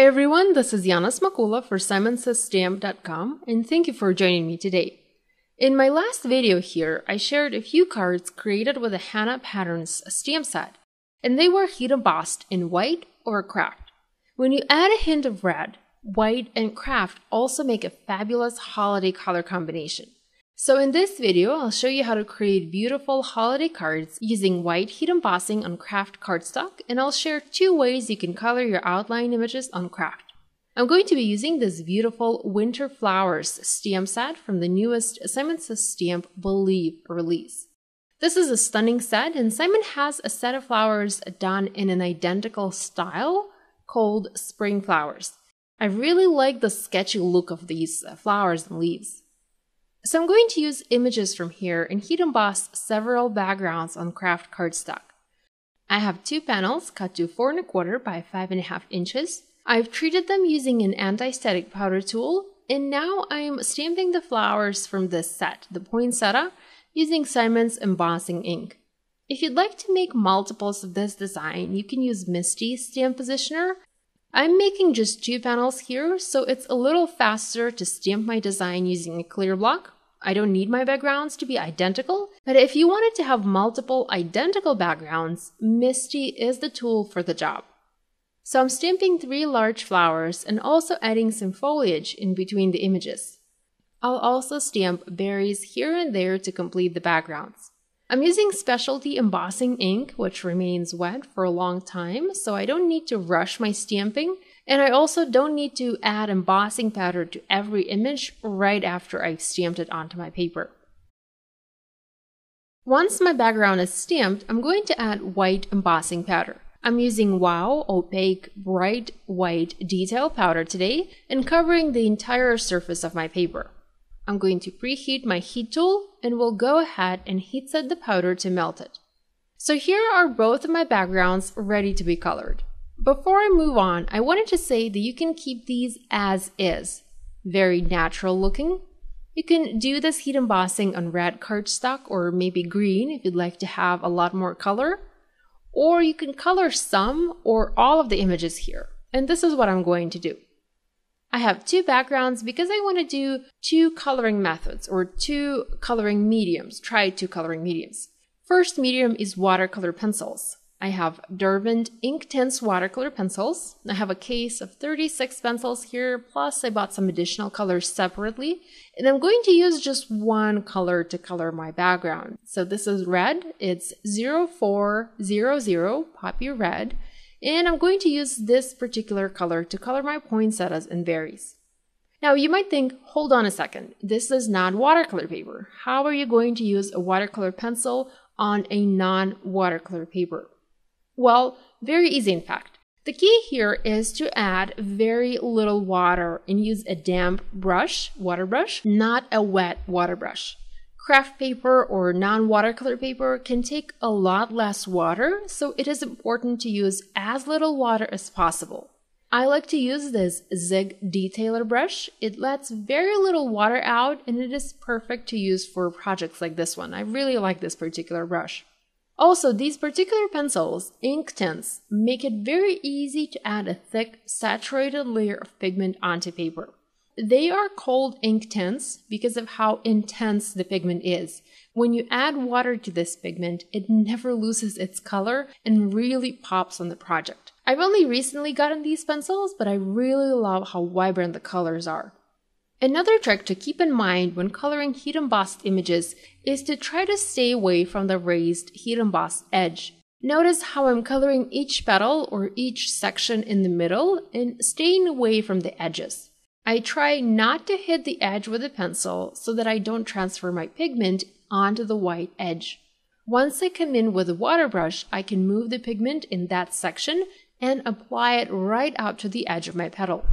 Hi everyone, this is Yana Smakula for SimonSaysJam.com and thank you for joining me today. In my last video here, I shared a few cards created with the Hannah Patterns stamp set, and they were heat embossed in white or craft. When you add a hint of red, white, and craft also make a fabulous holiday color combination. So in this video, I'll show you how to create beautiful holiday cards using white heat embossing on craft cardstock, and I'll share two ways you can color your outline images on craft. I'm going to be using this beautiful Winter Flowers stamp set from the newest Simon Says Stamp Believe release. This is a stunning set, and Simon has a set of flowers done in an identical style called Spring Flowers. I really like the sketchy look of these uh, flowers and leaves. So I'm going to use images from here and heat emboss several backgrounds on craft cardstock. I have two panels cut to four and a quarter by five and a half inches. I've treated them using an anti-static powder tool, and now I'm stamping the flowers from this set, the poinsettia, using Simon's embossing ink. If you'd like to make multiples of this design, you can use Misty Stamp Positioner I'm making just two panels here, so it's a little faster to stamp my design using a clear block. I don't need my backgrounds to be identical, but if you wanted to have multiple identical backgrounds, Misty is the tool for the job. So I'm stamping three large flowers and also adding some foliage in between the images. I'll also stamp berries here and there to complete the backgrounds. I'm using specialty embossing ink, which remains wet for a long time, so I don't need to rush my stamping, and I also don't need to add embossing powder to every image right after I've stamped it onto my paper. Once my background is stamped, I'm going to add white embossing powder. I'm using WOW Opaque Bright White Detail Powder today and covering the entire surface of my paper. I'm going to preheat my heat tool and will go ahead and heat set the powder to melt it. So here are both of my backgrounds ready to be colored. Before I move on, I wanted to say that you can keep these as is. Very natural looking. You can do this heat embossing on red cardstock or maybe green if you'd like to have a lot more color. Or you can color some or all of the images here. And this is what I'm going to do. I have two backgrounds because I want to do two coloring methods or two coloring mediums, try two coloring mediums. First medium is watercolor pencils. I have Derwent Inktense watercolor pencils. I have a case of 36 pencils here, plus I bought some additional colors separately. And I'm going to use just one color to color my background. So this is red, it's 0400 poppy red. And I'm going to use this particular color to color my poinsettias and berries. Now you might think, hold on a second, this is not watercolor paper. How are you going to use a watercolor pencil on a non-watercolor paper? Well, very easy in fact. The key here is to add very little water and use a damp brush, water brush, not a wet water brush. Craft paper or non watercolor paper can take a lot less water, so it is important to use as little water as possible. I like to use this Zig detailer brush. It lets very little water out and it is perfect to use for projects like this one. I really like this particular brush. Also, these particular pencils, ink tints, make it very easy to add a thick, saturated layer of pigment onto paper. They are called ink tints because of how intense the pigment is. When you add water to this pigment, it never loses its color and really pops on the project. I've only recently gotten these pencils, but I really love how vibrant the colors are. Another trick to keep in mind when coloring heat embossed images is to try to stay away from the raised heat embossed edge. Notice how I'm coloring each petal or each section in the middle and staying away from the edges. I try not to hit the edge with a pencil so that I don't transfer my pigment onto the white edge. Once I come in with a water brush, I can move the pigment in that section and apply it right out to the edge of my petal.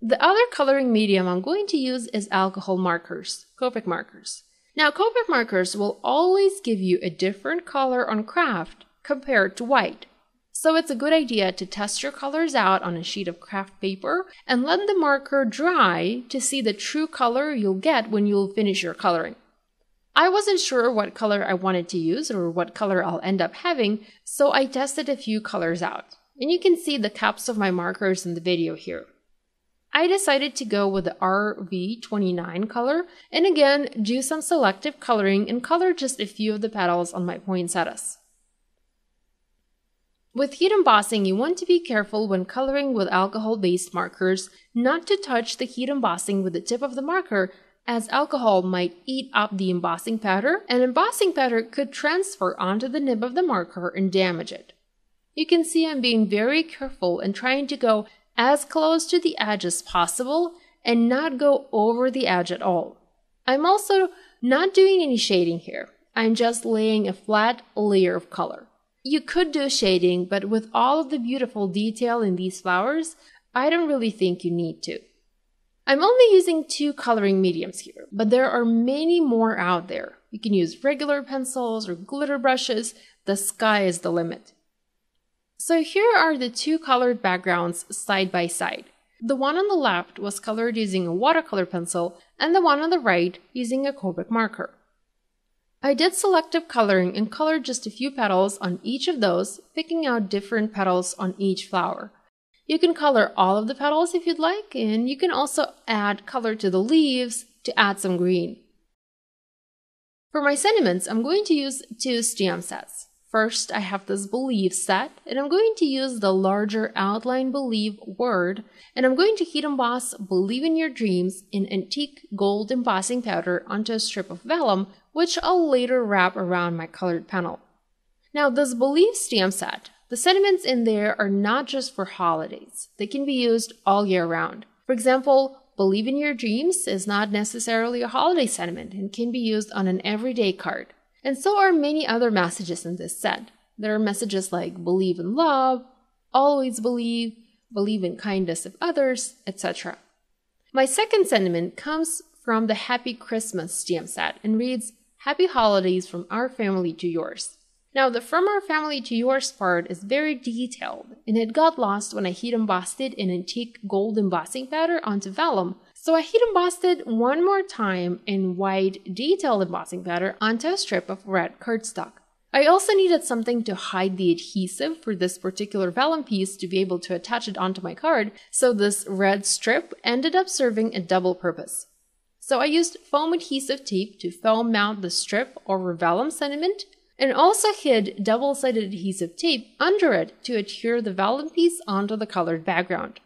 The other coloring medium I'm going to use is alcohol markers, Copic markers. Now, Copic markers will always give you a different color on craft compared to white. So it's a good idea to test your colors out on a sheet of craft paper and let the marker dry to see the true color you'll get when you'll finish your coloring. I wasn't sure what color I wanted to use or what color I'll end up having, so I tested a few colors out. And you can see the caps of my markers in the video here. I decided to go with the RV29 color and again do some selective coloring and color just a few of the petals on my poinsettias. With heat embossing, you want to be careful when coloring with alcohol-based markers not to touch the heat embossing with the tip of the marker as alcohol might eat up the embossing powder and embossing powder could transfer onto the nib of the marker and damage it. You can see I'm being very careful and trying to go as close to the edge as possible and not go over the edge at all. I'm also not doing any shading here. I'm just laying a flat layer of color. You could do shading, but with all of the beautiful detail in these flowers, I don't really think you need to. I'm only using two coloring mediums here, but there are many more out there. You can use regular pencils or glitter brushes. The sky is the limit. So here are the two colored backgrounds side by side. The one on the left was colored using a watercolor pencil and the one on the right using a Copic marker. I did selective coloring and colored just a few petals on each of those, picking out different petals on each flower. You can color all of the petals if you'd like, and you can also add color to the leaves to add some green. For my sentiments, I'm going to use two stem sets. First, I have this belief set, and I'm going to use the larger outline believe word, and I'm going to heat emboss believe in your dreams in antique gold embossing powder onto a strip of vellum which I'll later wrap around my colored panel. Now, this belief stamp set, the sentiments in there are not just for holidays, they can be used all year round. For example, believe in your dreams is not necessarily a holiday sentiment and can be used on an everyday card. And so are many other messages in this set. There are messages like believe in love, always believe, believe in kindness of others, etc. My second sentiment comes from the Happy Christmas stamp set and reads Happy holidays from our family to yours. Now, the from our family to yours part is very detailed, and it got lost when I heat embossed it in antique gold embossing powder onto vellum. So I heat embossed it one more time in white detailed embossing powder onto a strip of red cardstock. I also needed something to hide the adhesive for this particular vellum piece to be able to attach it onto my card, so this red strip ended up serving a double purpose. So I used foam adhesive tape to foam mount the strip over vellum sentiment, and also hid double-sided adhesive tape under it to adhere the vellum piece onto the colored background.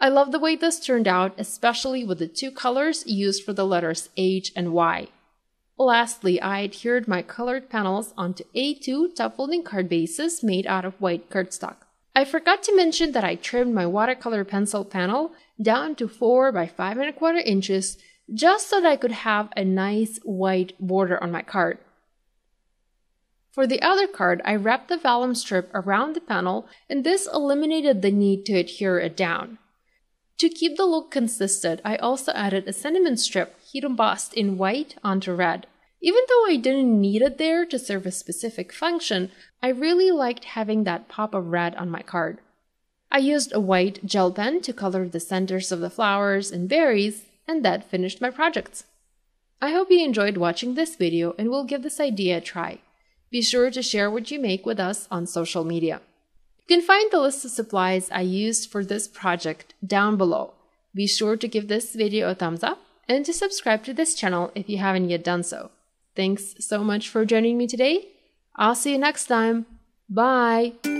I love the way this turned out, especially with the two colors used for the letters H and Y. Lastly, I adhered my colored panels onto A2 tuffolding folding card bases made out of white cardstock. I forgot to mention that I trimmed my watercolor pencil panel down to 4 by 5 and a quarter inches just so that I could have a nice white border on my card. For the other card, I wrapped the vellum strip around the panel and this eliminated the need to adhere it down. To keep the look consistent, I also added a sentiment strip heat embossed in white onto red. Even though I didn't need it there to serve a specific function, I really liked having that pop of red on my card. I used a white gel pen to color the centers of the flowers and berries, and that finished my projects. I hope you enjoyed watching this video and will give this idea a try. Be sure to share what you make with us on social media. You can find the list of supplies I used for this project down below. Be sure to give this video a thumbs up and to subscribe to this channel if you haven't yet done so. Thanks so much for joining me today. I'll see you next time. Bye!